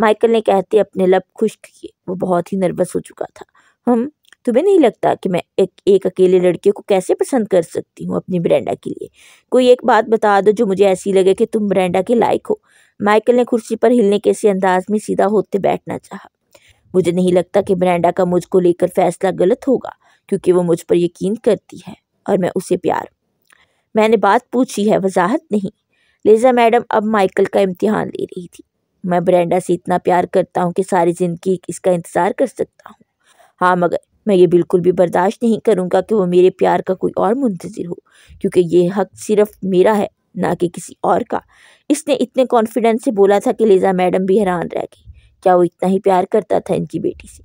माइकल ने कहते अपने लब खुश किए वो बहुत ही नर्वस हो चुका था हम तुम्हें नहीं लगता कि मैं एक एक अकेले लड़के को कैसे पसंद कर सकती हूँ अपनी ब्रेंडा के लिए कोई एक बात बता दो जो मुझे ऐसी लगे कि तुम ब्रेंडा के लायक हो माइकल ने कुर्सी पर हिलने के से अंदाज में सीधा होते बैठना चाहा मुझे नहीं लगता कि ब्रेंडा का मुझको लेकर फैसला गलत होगा क्योंकि वो मुझ पर यकीन करती है और मैं उसे प्यार मैंने बात पूछी है वजाहत नहीं लेजा मैडम अब माइकल का इम्तिहान ले रही थी मैं ब्रेंडा से इतना प्यार करता हूँ कि सारी ज़िंदगी इसका इंतज़ार कर सकता हूँ हाँ मगर मैं ये बिल्कुल भी बर्दाश्त नहीं करूँगा कि वो मेरे प्यार का कोई और मुंतज़र हो क्योंकि ये हक सिर्फ मेरा है ना कि किसी और का इसने इतने कॉन्फिडेंस से बोला था कि लिज़ा मैडम भी हैरान रह गई क्या वो इतना ही प्यार करता था इनकी बेटी से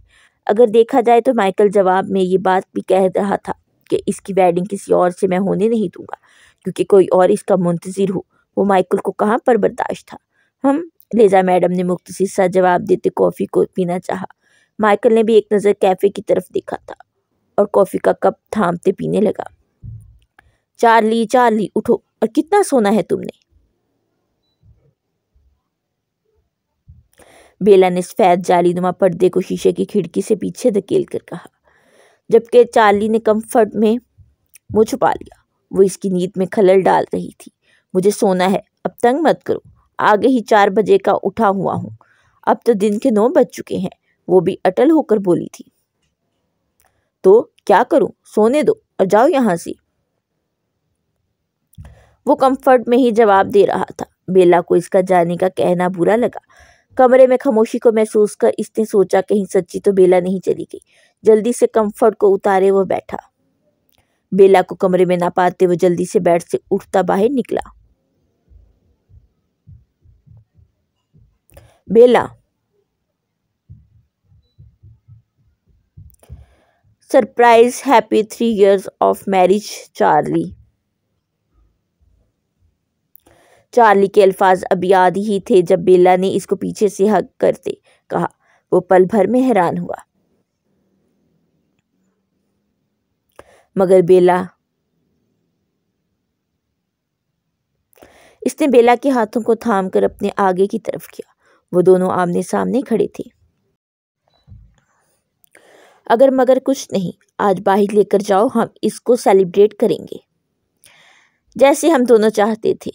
अगर देखा जाए तो माइकल जवाब में ये बात भी कह रहा था कि इसकी वेडिंग किसी और से मैं होने नहीं दूंगा क्योंकि कोई और इसका मुंतज़र हो वो माइकल को कहाँ पर बर्दाश्त था हम लेजा मैडम ने मुख्त सा जवाब देते कॉफ़ी को पीना चाहा माइकल ने भी एक नज़र कैफ़े की तरफ देखा था और कॉफ़ी का कप थामते पीने लगा चार्ली चार्ली उठो और कितना सोना है तुमने बेला ने सफ़ेद जाली नुमा पर्दे को शीशे की खिड़की से पीछे धकेल कर कहा जबकि चार्ली ने कंफर्ट में मुँह छुपा लिया वो इसकी नींद में खलल डाल रही थी मुझे सोना है अब तंग मत करो आगे ही चार बजे का उठा हुआ हूँ अब तो दिन के नौ बज चुके हैं वो भी अटल होकर बोली थी तो क्या करूं सोने दो और जाओ यहां से वो कंफर्ट में ही जवाब दे रहा था बेला को इसका जाने का कहना बुरा लगा कमरे में खामोशी को महसूस कर इसने सोचा कहीं सच्ची तो बेला नहीं चली गई जल्दी से कंफर्ट को उतारे वो बैठा बेला को कमरे में ना पाते वो जल्दी से बेड से उठता बाहर निकला Bella surprise happy three years of marriage Charlie Charlie के अल्फाज अब याद ही थे जब बेला ने इसको पीछे से हक करते कहा वो पल भर में हैरान हुआ मगर बेला इसने बेला के हाथों को थाम कर अपने आगे की तरफ किया वो दोनों आमने सामने खड़े थे अगर मगर कुछ नहीं आज बाहर लेकर जाओ हम इसको सेलिब्रेट करेंगे जैसे हम दोनों चाहते थे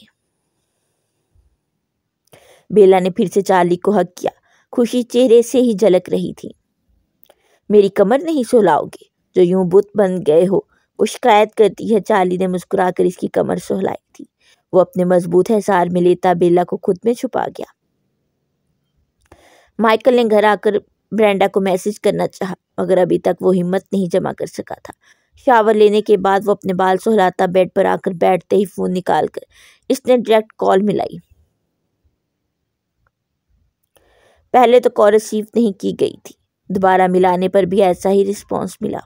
बेला ने फिर से चार्ली को हक किया खुशी चेहरे से ही झलक रही थी मेरी कमर नहीं सोलाओगे जो यूं बुत बन गए हो वो शिकायत करती है चार्ली ने मुस्कुराकर इसकी कमर सुहलाई थी वो अपने मजबूत हिसार में लेता बेला को खुद में छुपा गया माइकल ने घर आकर ब्रेंडा को मैसेज करना चाहा मगर अभी तक वो हिम्मत नहीं जमा कर सका था शावर लेने के बाद वो अपने बाल सहलाता बेड पर आकर बैठते ही फ़ोन निकाल कर इसने डायरेक्ट कॉल मिलाई पहले तो कॉल रिसीव नहीं की गई थी दोबारा मिलाने पर भी ऐसा ही रिस्पॉन्स मिला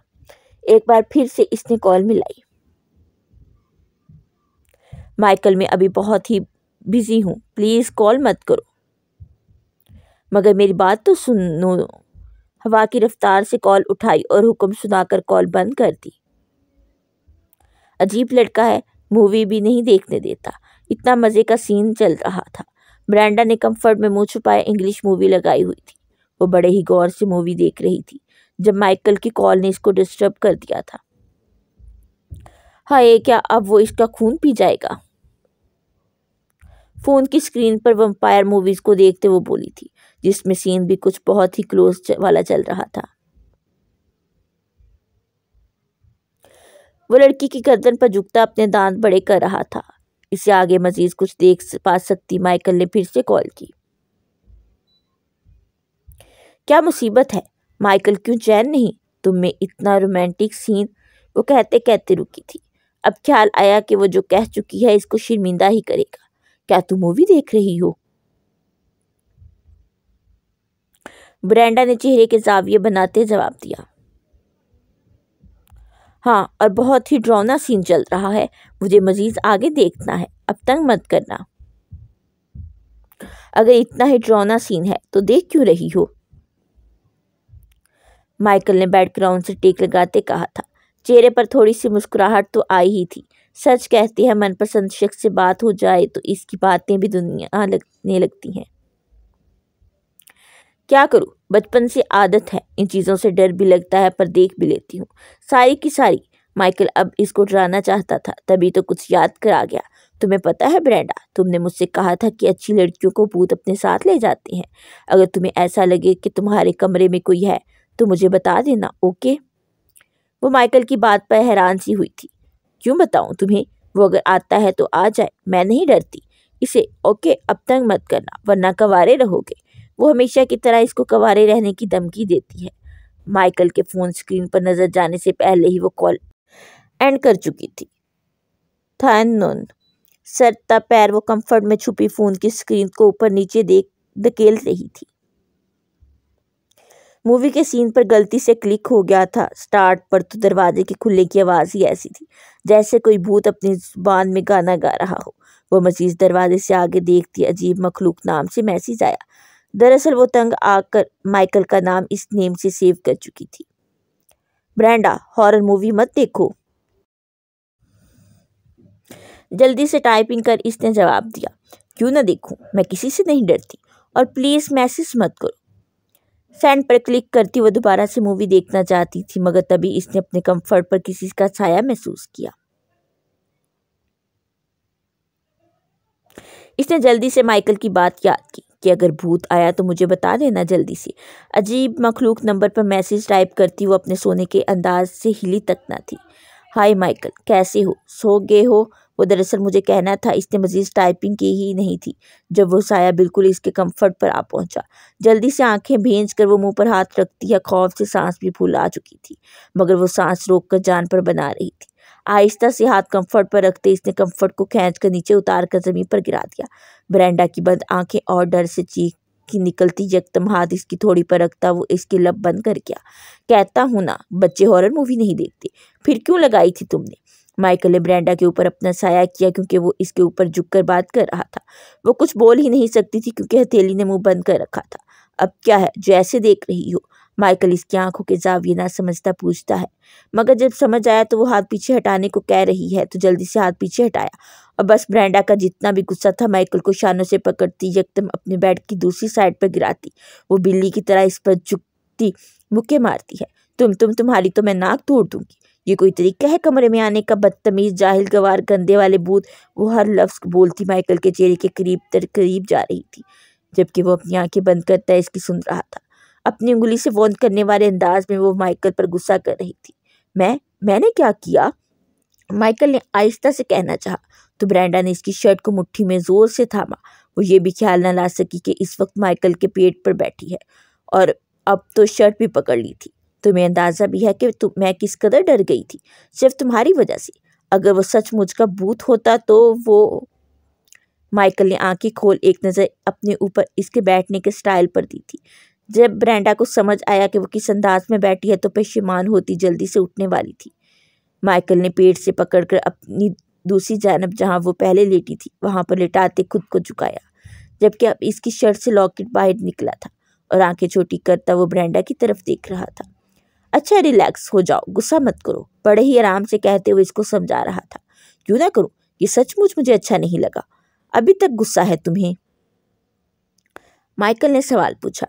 एक बार फिर से इसने कॉल मिलाई माइकल मैं अभी बहुत ही बिज़ी हूँ प्लीज़ कॉल मत करो मगर मेरी बात तो सुनो हवा की रफ्तार से कॉल उठाई और हुक्म सुनाकर कॉल बंद कर दी अजीब लड़का है मूवी भी नहीं देखने देता इतना मज़े का सीन चल रहा था ब्रांडा ने कंफर्ट में मुँह छुपाए इंग्लिश मूवी लगाई हुई थी वो बड़े ही गौर से मूवी देख रही थी जब माइकल की कॉल ने इसको डिस्टर्ब कर दिया था हाय क्या अब वो इसका खून पी जाएगा फ़ोन की स्क्रीन पर वम्पायर मूवीज़ को देखते वो बोली थी जिसमें सीन भी कुछ बहुत ही क्लोज वाला चल रहा था वो लड़की की गर्दन पर झुकता अपने दांत बड़े कर रहा था इसे आगे मजीद कुछ देख पा सकती माइकल ने फिर से कॉल की क्या मुसीबत है माइकल क्यों चैन नहीं तुम में इतना रोमांटिक सीन वो कहते कहते रुकी थी अब ख्याल आया कि वो जो कह चुकी है इसको शर्मिंदा ही करेगा क्या तू मूवी देख रही हो ब्रेंडा ने चेहरे के जाविये बनाते जवाब दिया हाँ और बहुत ही ड्रोना सीन चल रहा है मुझे मज़ीद आगे देखना है अब तंग मत करना अगर इतना ही ड्रोना सीन है तो देख क्यों रही हो माइकल ने बैकग्राउंड से टेक लगाते कहा था चेहरे पर थोड़ी सी मुस्कुराहट तो आई ही थी सच कहती है मनपसंद शख्स से बात हो जाए तो इसकी बातें भी दुनिया लगने लगती हैं क्या करूँ बचपन से आदत है इन चीज़ों से डर भी लगता है पर देख भी लेती हूँ सारी की सारी माइकल अब इसको डराना चाहता था तभी तो कुछ याद करा गया तुम्हें पता है ब्रैंडा तुमने मुझसे कहा था कि अच्छी लड़कियों को भूत अपने साथ ले जाते हैं अगर तुम्हें ऐसा लगे कि तुम्हारे कमरे में कोई है तो मुझे बता देना ओके वो माइकल की बात पर हैरान सी हुई थी क्यों बताऊँ तुम्हें वो अगर आता है तो आ जाए मैं नहीं डरती इसे ओके अब तंग मत करना वरना कवारे रहोगे वो हमेशा की तरह इसको कवारे रहने की धमकी देती है माइकल के फ़ोन स्क्रीन पर नज़र जाने से पहले ही वो कॉल एंड कर चुकी थी थानुन सरता पैर वो कंफर्ट में छुपी फ़ोन की स्क्रीन को ऊपर नीचे देख धकेल रही थी मूवी के सीन पर गलती से क्लिक हो गया था स्टार्ट पर तो दरवाजे के खुलने की आवाज़ ही ऐसी थी जैसे कोई भूत अपनी जुबान में गाना गा रहा हो वो मजीद दरवाजे से आगे देखती अजीब मखलूक नाम से मैसेज आया दरअसल वो तंग आकर माइकल का नाम इस नेम से सेव कर चुकी थी ब्रांडा हॉरर मूवी मत देखो जल्दी से टाइपिंग कर इसने जवाब दिया क्यों ना देखूं मैं किसी से नहीं डरती और प्लीज़ मैसेज मत करो सेंड पर क्लिक करती वह दोबारा से मूवी देखना चाहती थी मगर तभी इसने अपने कंफर्ट पर किसी का छाया महसूस किया इसने जल्दी से माइकल की बात याद की कि अगर भूत आया तो मुझे बता देना जल्दी से अजीब मखलूक नंबर पर मैसेज टाइप करती वो अपने सोने के अंदाज से हिली तक ना थी हाय माइकल कैसे हो सो गए हो वो दरअसल मुझे कहना था इसने मज़ीद टाइपिंग की ही नहीं थी जब वो साया बिल्कुल इसके कम्फर्ट पर आ पहुंचा जल्दी से आंखें भेज कर वो मुंह पर हाथ रखती है खौफ से सांस भी फूल आ चुकी थी मगर वो सांस रोक कर जान पर बना रही थी आहिस्ता से हाथ कंफर्ट पर रखते इसने कंफर्ट को खींच कर नीचे उतार कर ज़मीन पर गिरा दिया बरेंडा की बंद आंखें और डर से चीख की निकलती यकदम हाथ इसकी थोड़ी पर रखता वो इसके लब बंद कर गया कहता हूँ ना बच्चे हॉरर मूवी नहीं देखते फिर क्यों लगाई थी तुमने माइकल ने ब्रांडा के ऊपर अपना साया किया क्योंकि वो इसके ऊपर झुककर बात कर रहा था वो कुछ बोल ही नहीं सकती थी क्योंकि हथेली ने मुंह बंद कर रखा था अब क्या है जो ऐसे देख रही हो माइकल इसकी आंखों के जाविये ना समझता पूछता है मगर जब समझ आया तो वो हाथ पीछे हटाने को कह रही है तो जल्दी से हाथ पीछे हटाया और बस ब्रांडा का जितना भी गुस्सा था माइकल को शानों से पकड़ती यकदम अपने बेड की दूसरी साइड पर गिराती वो बिल्ली की तरह इस पर झुकती मुक्के मारती है तुम तुम तुम्हारी तो मैं नाक तोड़ दूंगी ये कोई तरीका है कमरे में आने का बदतमीज जाहिल गवार गंदे वाले बूथ वो हर लफ्ज़ बोलती माइकल के चेहरे के करीब तर करीब जा रही थी जबकि वो अपनी आंखें बंद कर तैश की सुन रहा था अपनी उंगली से बोंद करने वाले अंदाज में वो माइकल पर गुस्सा कर रही थी मैं मैंने क्या किया माइकल ने आहिस्ता से कहना चाहा तो ब्रांडा ने इसकी शर्ट को मुट्ठी में ज़ोर से थामा वो ये भी ख्याल ना ला सकी कि इस वक्त माइकल के पेट पर बैठी है और अब तो शर्ट भी पकड़ ली थी तुम्हें तो अंदाज़ा भी है कि तुम मैं किस कदर डर गई थी सिर्फ तुम्हारी वजह से अगर वो सचमुच का भूत होता तो वो माइकल ने आंखें खोल एक नज़र अपने ऊपर इसके बैठने के स्टाइल पर दी थी जब ब्रांडा को समझ आया कि वो किस अंदाज में बैठी है तो पेशेमान होती जल्दी से उठने वाली थी माइकल ने पेट से पकड़कर अपनी दूसरी जानब जहाँ वो पहले लेटी थी वहाँ पर लेटाते खुद को झुकाया जबकि अब इसकी शर्ट से लॉकेट बाहर निकला था और आंखें छोटी करता वो ब्रांडा की तरफ देख रहा था अच्छा रिलैक्स हो जाओ गुस्सा मत करो बड़े ही आराम से कहते हुए इसको समझा रहा था क्यों ना करूँ ये सचमुच मुझे अच्छा नहीं लगा अभी तक गुस्सा है तुम्हें माइकल ने सवाल पूछा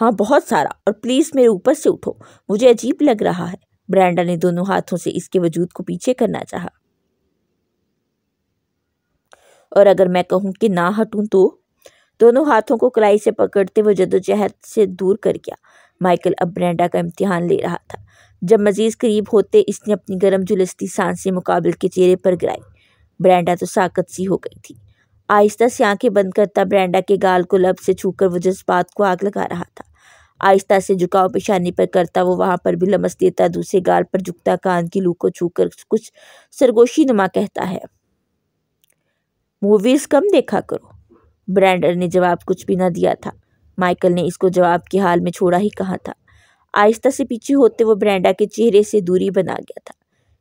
हाँ बहुत सारा और प्लीज़ मेरे ऊपर से उठो मुझे अजीब लग रहा है ब्रांडा ने दोनों हाथों से इसके वजूद को पीछे करना चाहा और अगर मैं कहूं कि ना हटूं तो दोनों हाथों को कलाई से पकड़ते हुए जदोजहद से दूर कर गया माइकल अब ब्रेंडा का इम्तिहान ले रहा था जब मजीज करीब होते इसने अपनी गर्म झुलसती सांसें मुकाबले के चेहरे पर गिराई ब्रेंडा तो साकत सी हो गई थी आहिस्ता से आंखें बंद करता ब्रेंडा के गाल को लब से छूकर वो जज्बात को आग लगा रहा था आहिस्ता से झुकाव पेशानी पर करता वो वहाँ पर भी लमस देता दूसरे गाल पर झुकता कान की लू को छूकर कुछ सरगोशी नुमा कहता है मूवीज़ कम देखा करो ब्रैंडर ने जवाब कुछ भी ना दिया था माइकल ने इसको जवाब के हाल में छोड़ा ही कहा था आहिस्ता से पीछे होते वो ब्रैंडा के चेहरे से दूरी बना गया था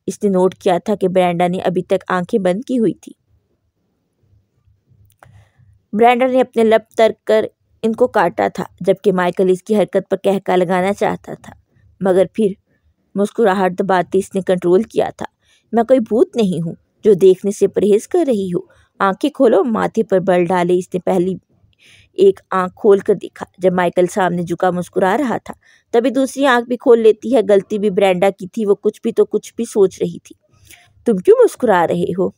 इसने नोट किया था कि ब्रैंडा ने अभी तक आंखें बंद की हुई थी ब्रैंडर ने अपने लब तर कर इनको काटा था जबकि माइकल इसकी हरकत पर कहका लगाना चाहता था मगर फिर मुस्कुराहट दबाते इसने कंट्रोल किया था मैं कोई भूत नहीं हूँ जो देखने से परहेज कर रही हूँ आंखें खोलो माथे पर बल डाले इसने पहली एक आंख खोल कर देखा जब माइकल सामने झुका मुस्कुरा रहा था तभी दूसरी आंख भी खोल लेती है गलती भी ब्रांडा की थी वो कुछ भी तो कुछ भी सोच रही थी तुम क्यों मुस्कुरा रहे हो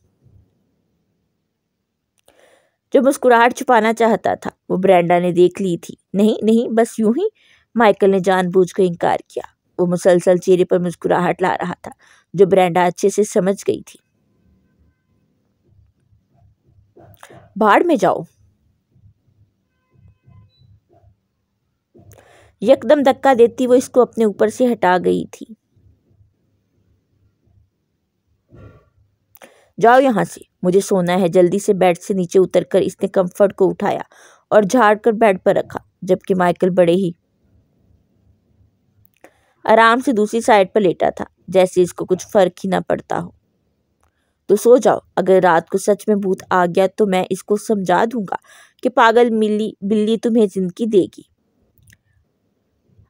जो मुस्कुराहट छुपाना चाहता था वो ब्रांडा ने देख ली थी नहीं नहीं बस यूं ही माइकल ने जानबूझ कर इनकार किया वो मुसलसल चेहरे पर मुस्कुराहट ला रहा था जो ब्रांडा अच्छे से समझ गई थी भाड़ में जाओ यकदम धक्का देती वो इसको अपने ऊपर से हटा गई थी जाओ यहां से मुझे सोना है जल्दी से बेड से नीचे उतरकर इसने कंफर्ट को उठाया और झाड़ कर बेड पर रखा जबकि माइकल बड़े ही आराम से दूसरी साइड पर लेटा था जैसे इसको कुछ फर्क ही ना पड़ता हो तो सो जाओ अगर रात को सच में भूत आ गया तो मैं इसको समझा दूंगा कि पागल मिली बिल्ली तुम्हें जिंदगी देगी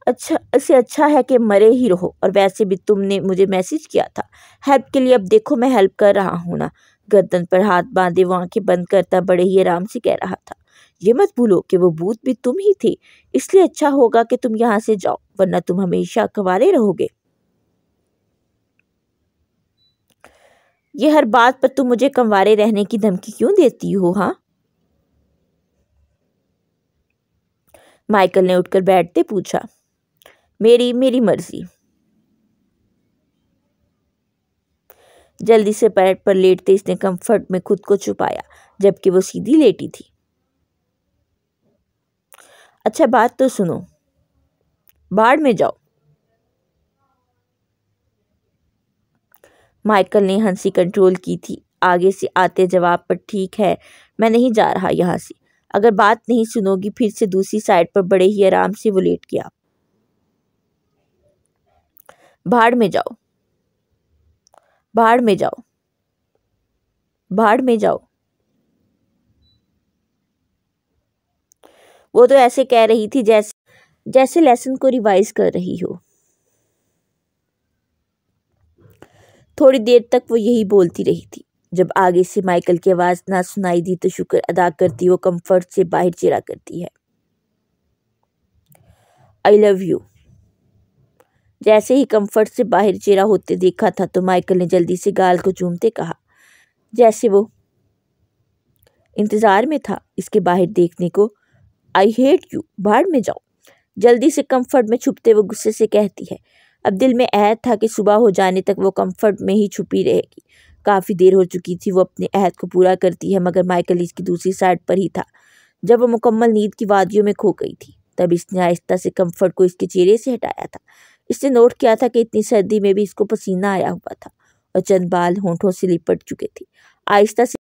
अच्छा इससे अच्छा है कि मरे ही रहो और वैसे भी तुमने मुझे मैसेज किया था हेल्प के लिए अब देखो मैं हेल्प कर रहा हूँ ना गर्दन पर हाथ बांधे वो आंखें बंद करता बड़े ही आराम से कह रहा था ये मत भूलो कि वो भूत भी तुम ही थे इसलिए अच्छा होगा कि तुम यहाँ से जाओ वरना तुम हमेशा कवारे रहोगे ये हर बात पर तुम मुझे कंवारे रहने की धमकी क्यों देती हो हाँ माइकल ने उठकर बैठते पूछा मेरी मेरी मर्जी जल्दी से पैर पर लेटते इसने कंफर्ट में खुद को छुपाया जबकि वो सीधी लेटी थी अच्छा बात तो सुनो बाढ़ में जाओ माइकल ने हंसी कंट्रोल की थी आगे से आते जवाब पर ठीक है मैं नहीं जा रहा यहाँ से अगर बात नहीं सुनोगी फिर से दूसरी साइड पर बड़े ही आराम से वो लेट गया भाड़ में जाओ भाड़ में जाओ भाड़ में जाओ वो तो ऐसे कह रही थी जैसे जैसे लेसन को रिवाइज कर रही हो थोड़ी देर तक वो यही बोलती रही थी जब आगे से माइकल की आवाज़ ना सुनाई दी तो शुक्र अदा करती वो कंफर्ट से बाहर चिरा करती है आई लव यू जैसे ही कंफर्ट से बाहर चेहरा होते देखा था तो माइकल ने जल्दी से गाल को चूमते कहा जैसे वो इंतज़ार में था इसके बाहर देखने को आई हेट यू बाहर में जाओ जल्दी से कंफर्ट में छुपते वो गुस्से से कहती है अब दिल में अहद था कि सुबह हो जाने तक वो कंफर्ट में ही छुपी रहेगी काफ़ी देर हो चुकी थी वो अपने अहद को पूरा करती है मगर माइकल इसकी दूसरी साइड पर ही था जब वो मुकम्मल नींद की वादियों में खो गई थी तब इसने आहिस्ता से कंफर्ट को इसके चेहरे से हटाया था इसने नोट किया था कि इतनी सर्दी में भी इसको पसीना आया हुआ था और चंद बाल होंठों से लिपट चुके थे आहिस्ता से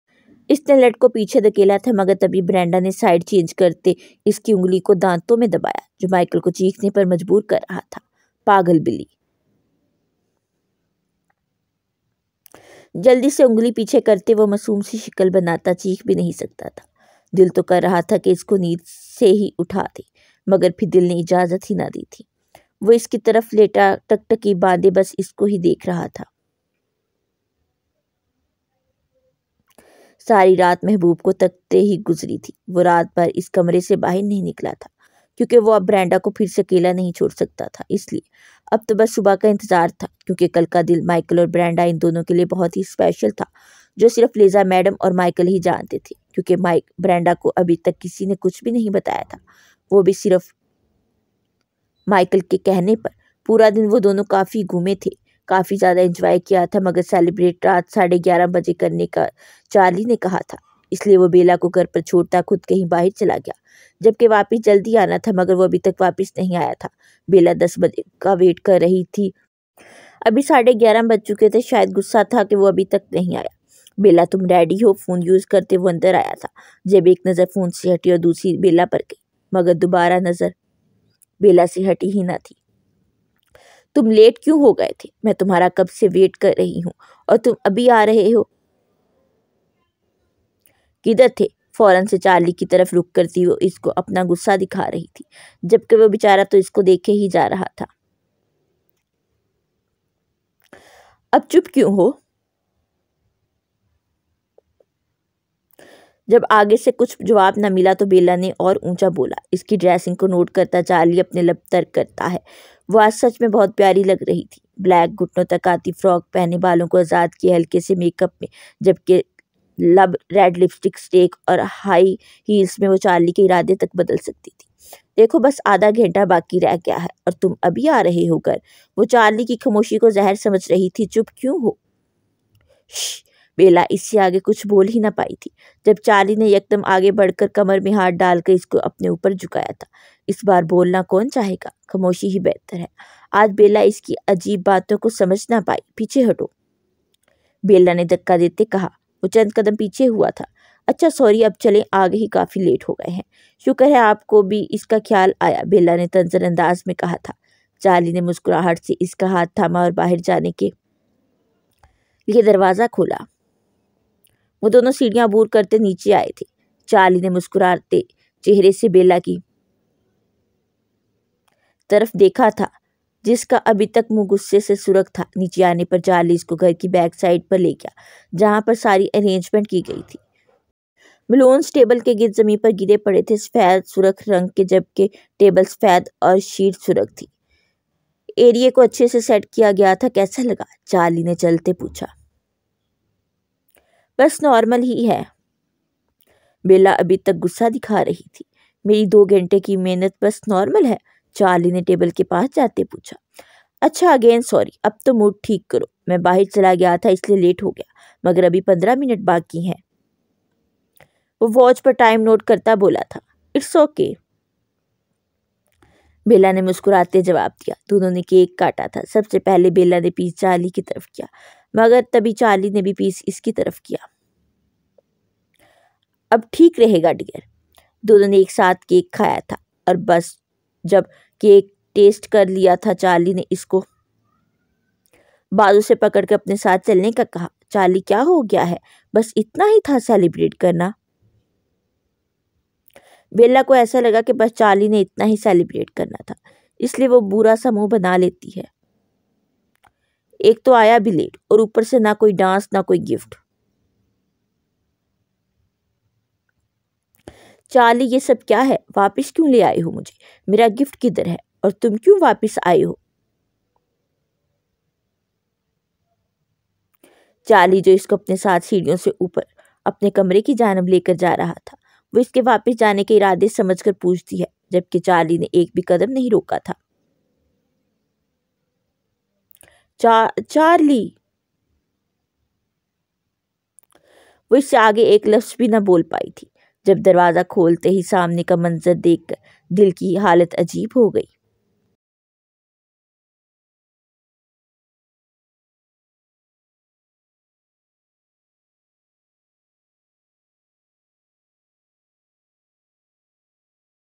इसने लट को पीछे धकेला था मगर तभी ब्रांडा ने साइड चेंज करते इसकी उंगली को दांतों में दबाया जो माइकल को चीखने पर मजबूर कर रहा था पागल बिल्ली जल्दी से उंगली पीछे करते वो मासूम सी शिकल बनाता चीख भी नहीं सकता था दिल तो कर रहा था कि इसको नींद से ही उठा दे मगर फिर दिल ने इजाज़त ही ना दी थी वो इसकी तरफ लेटा टकटकी बांधे बस इसको ही देख रहा था सारी रात महबूब को तकते ही गुजरी थी वो रात भर इस कमरे से बाहर नहीं निकला था क्योंकि वो अब ब्रांडा को फिर से अकेला नहीं छोड़ सकता था इसलिए अब तो बस सुबह का इंतज़ार था क्योंकि कल का दिल माइकल और ब्रांडा इन दोनों के लिए बहुत ही स्पेशल था जो सिर्फ लेजा मैडम और माइकल ही जानते थे क्योंकि माइक ब्रांडा को अभी तक किसी ने कुछ भी नहीं बताया था वो भी सिर्फ माइकल के कहने पर पूरा दिन वो दोनों काफ़ी घूमे थे काफ़ी ज़्यादा इंजॉय किया था मगर सेलिब्रेट रात साढ़े ग्यारह बजे करने का चार्ली ने कहा था इसलिए वो बेला को घर पर छोड़ता खुद कहीं बाहर चला गया जबकि वापिस जल्दी आना था मगर वो अभी तक वापिस नहीं आया था बेला दस बजे का वेट कर रही थी अभी साढ़े ग्यारह बज चुके थे शायद गुस्सा था कि वो अभी तक नहीं आया बेला तुम डैडी हो फ़ोन यूज़ करते वो अंदर आया था जब एक नज़र फ़ोन से हटी और दूसरी बेला पर गई मगर दोबारा नज़र बेला से हटी ही ना थी तुम लेट क्यों हो गए थे मैं तुम्हारा कब से वेट कर रही हूँ और तुम अभी आ रहे हो किधर थे फ़ौरन से चार्ली की तरफ रुक करती वो इसको अपना गुस्सा दिखा रही थी जबकि वो बेचारा तो इसको देखे ही जा रहा था अब चुप क्यों हो जब आगे से कुछ जवाब न मिला तो बेला ने और ऊंचा बोला इसकी ड्रेसिंग को नोट करता चार्ली अपने लब तर्क करता है वह आज सच में बहुत प्यारी लग रही थी ब्लैक घुटनों तक आती फ्रॉक पहने बालों को आज़ाद किए हल्के से मेकअप में जबकि लब रेड लिपस्टिक स्टेक और हाई हील्स में वो चार्ली के इरादे तक बदल सकती थी देखो बस आधा घंटा बाकी रह गया है और तुम अभी आ रहे होकर वो चार्ली की खामोशी को जहर समझ रही थी चुप क्यों हो बेला इससे आगे कुछ बोल ही ना पाई थी जब चार्ली ने यकदम आगे बढ़कर कमर में हाथ डालकर इसको अपने ऊपर झुकाया था इस बार बोलना कौन चाहेगा खामोशी ही बेहतर है आज बेला इसकी अजीब बातों को समझ ना पाई पीछे हटो बेला ने धक्का देते कहा वो चंद कदम पीछे हुआ था अच्छा सॉरी अब चलें आगे ही काफ़ी लेट हो गए हैं शुक्र है आपको भी इसका ख्याल आया बेला ने तंजर अंदाज में कहा था चार्ली ने मुस्कुराहट से इसका हाथ थामा और बाहर जाने के लिए दरवाज़ा खोला वो दोनों सीढ़ियां बूर करते नीचे आए थे चार्ली ने मुस्कुराते चेहरे से बेला की तरफ देखा था जिसका अभी तक मुंह गुस्से से सुरख था नीचे आने पर चार्ली इसको घर की बैक साइड पर ले गया जहाँ पर सारी अरेंजमेंट की गई थी बलून्स टेबल के गिर जमीन पर गिरे पड़े थे सफ़ेद सुरख रंग के जबकि टेबल सफ़ेद और शीट सुरख थी एरिए को अच्छे से सेट किया गया था कैसा लगा चार्ली ने चलते पूछा बस नॉर्मल ही है बेला अभी तक गुस्सा दिखा रही थी मेरी दो घंटे की मेहनत बस नॉर्मल है चार्ली ने टेबल के पास जाते पूछा अच्छा अगेन सॉरी अब तो मूड ठीक करो मैं बाहर चला गया था इसलिए लेट हो गया मगर अभी पंद्रह मिनट बाकी हैं वो वॉच पर टाइम नोट करता बोला था इट्स ओके okay. बेला ने मुस्कुराते जवाब दिया दोनों ने केक काटा था सबसे पहले बेला ने पीस चार्ली की तरफ किया मगर तभी चार्ली ने भी पीस इसकी तरफ किया अब ठीक रहेगा डियर दोनों ने एक साथ केक खाया था और बस जब केक टेस्ट कर लिया था चार्ली ने इसको बाजू से पकड़ के अपने साथ चलने का कहा चार्ली क्या हो गया है बस इतना ही था सेलिब्रेट करना बेला को ऐसा लगा कि बस चार्ली ने इतना ही सेलिब्रेट करना था इसलिए वो बुरा सा मुंह बना लेती है एक तो आया भी लेट और ऊपर से ना कोई डांस ना कोई गिफ्ट चाली ये सब क्या है वापस क्यों ले आए हो मुझे मेरा गिफ्ट किधर है और तुम क्यों वापस आए हो चाली जो इसको अपने साथ सीढ़ियों से ऊपर अपने कमरे की जानब लेकर जा रहा था वो इसके वापस जाने के इरादे समझकर पूछती है जबकि चार्ली ने एक भी कदम नहीं रोका था चा, चार्ली वो इससे आगे एक लफ्ज भी न बोल पाई थी जब दरवाज़ा खोलते ही सामने का मंज़र देखकर दिल की हालत अजीब हो गई